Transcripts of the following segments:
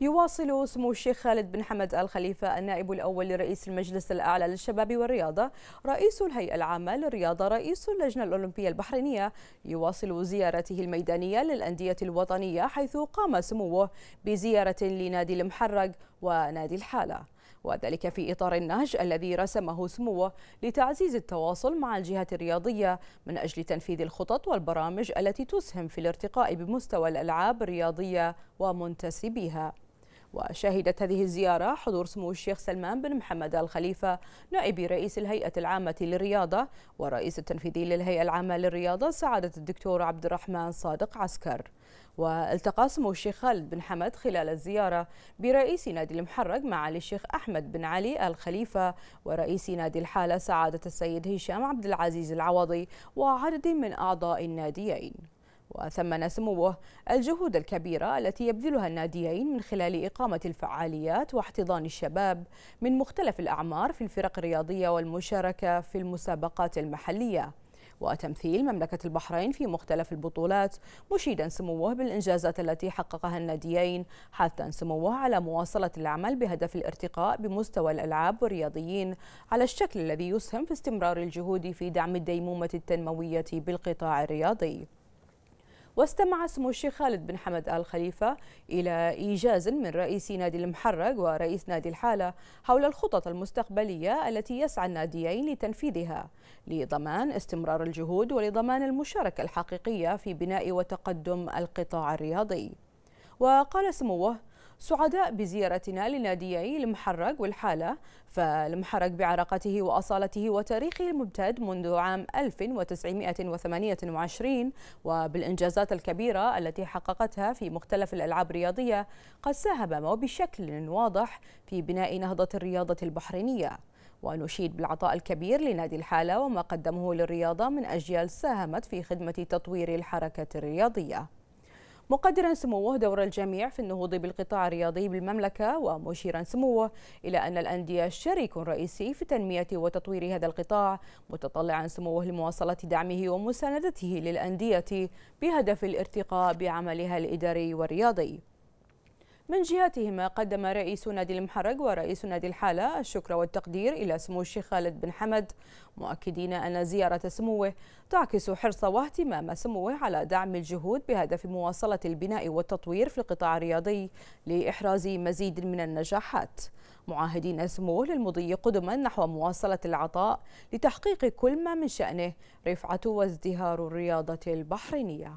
يواصل سمو الشيخ خالد بن حمد آل خليفة النائب الأول لرئيس المجلس الأعلى للشباب والرياضة رئيس الهيئة العامة للرياضة رئيس اللجنة الأولمبية البحرينية يواصل زيارته الميدانية للأندية الوطنية حيث قام سموه بزيارة لنادي المحرق ونادي الحالة وذلك في إطار النهج الذي رسمه سموه لتعزيز التواصل مع الجهات الرياضية من أجل تنفيذ الخطط والبرامج التي تسهم في الارتقاء بمستوى الألعاب الرياضية ومنتسبيها وشهدت هذه الزيارة حضور سمو الشيخ سلمان بن محمد الخليفة نائب رئيس الهيئة العامة للرياضة ورئيس التنفيذي للهيئة العامة للرياضة سعادة الدكتور عبد الرحمن صادق عسكر والتقى سمو الشيخ خالد بن حمد خلال الزيارة برئيس نادي المحرق معالي الشيخ أحمد بن علي الخليفة ورئيس نادي الحالة سعادة السيد هشام عبد العزيز العوضي وعدد من أعضاء الناديين وثمن سموه الجهود الكبيرة التي يبذلها الناديين من خلال إقامة الفعاليات واحتضان الشباب من مختلف الأعمار في الفرق الرياضية والمشاركة في المسابقات المحلية وتمثيل مملكة البحرين في مختلف البطولات مشيدا سموه بالإنجازات التي حققها الناديين حثا سموه على مواصلة العمل بهدف الارتقاء بمستوى الألعاب والرياضيين على الشكل الذي يسهم في استمرار الجهود في دعم الديمومة التنموية بالقطاع الرياضي واستمع سمو الشيخ خالد بن حمد آل خليفة إلى إيجاز من رئيس نادي المحرق ورئيس نادي الحالة حول الخطط المستقبلية التي يسعى الناديين لتنفيذها لضمان استمرار الجهود ولضمان المشاركة الحقيقية في بناء وتقدم القطاع الرياضي وقال سموه سعداء بزيارتنا لناديي المحرق والحالة فالمحرق بعراقته وأصالته وتاريخه الممتد منذ عام 1928 وبالإنجازات الكبيرة التي حققتها في مختلف الألعاب الرياضية قد ساهم وبشكل واضح في بناء نهضة الرياضة البحرينية ونشيد بالعطاء الكبير لنادي الحالة وما قدمه للرياضة من أجيال ساهمت في خدمة تطوير الحركة الرياضية مقدرا سموه دور الجميع في النهوض بالقطاع الرياضي بالمملكة ومشيرا سموه إلى أن الأندية شريك رئيسي في تنمية وتطوير هذا القطاع متطلعا سموه لمواصلة دعمه ومساندته للأندية بهدف الارتقاء بعملها الإداري والرياضي من جهتهما قدم رئيس نادي المحرق ورئيس نادي الحالة الشكر والتقدير إلى سمو الشيخ خالد بن حمد مؤكدين أن زيارة سموه تعكس حرص واهتمام سموه على دعم الجهود بهدف مواصلة البناء والتطوير في القطاع الرياضي لإحراز مزيد من النجاحات معاهدين سموه للمضي قدما نحو مواصلة العطاء لتحقيق كل ما من شأنه رفعة وازدهار الرياضة البحرينية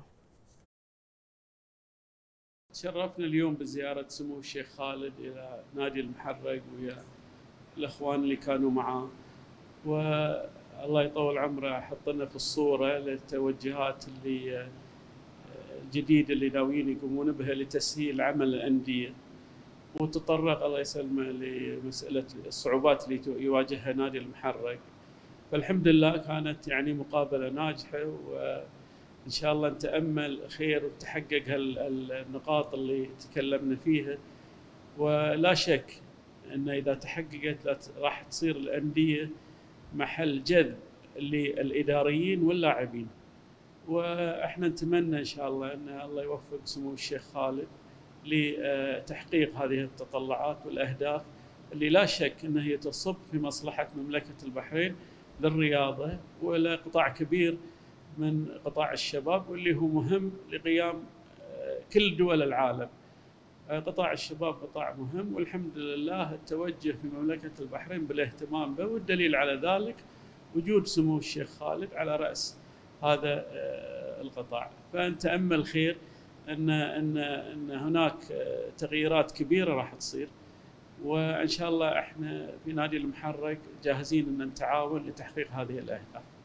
تشرفنا اليوم بزيارة سمو الشيخ خالد إلى نادي المحرق ويا الإخوان اللي كانوا معاه والله يطول عمره حطنا في الصورة للتوجهات اللي آه، الجديدة اللي ناويين يقومون بها لتسهيل عمل الأندية وتطرق الله يسلمه لمسألة الصعوبات اللي يواجهها نادي المحرق فالحمد لله كانت يعني مقابلة ناجحة و ان شاء الله نتامل خير وتحقق هالنقاط اللي تكلمنا فيها ولا شك ان اذا تحققت راح تصير الانديه محل جذب للاداريين واللاعبين واحنا نتمنى ان شاء الله ان الله يوفق سمو الشيخ خالد لتحقيق هذه التطلعات والاهداف اللي لا شك انها هي تصب في مصلحه مملكه البحرين للرياضه ولقطاع كبير من قطاع الشباب واللي هو مهم لقيام آه، كل دول العالم آه، قطاع الشباب قطاع مهم والحمد لله التوجه في مملكة البحرين بالاهتمام به والدليل على ذلك وجود سمو الشيخ خالد على رأس هذا آه، القطاع فأنت أما خير أن, أن, أن هناك تغييرات كبيرة راح تصير وإن شاء الله إحنا في نادي المحرك جاهزين أن نتعاون لتحقيق هذه الأهداف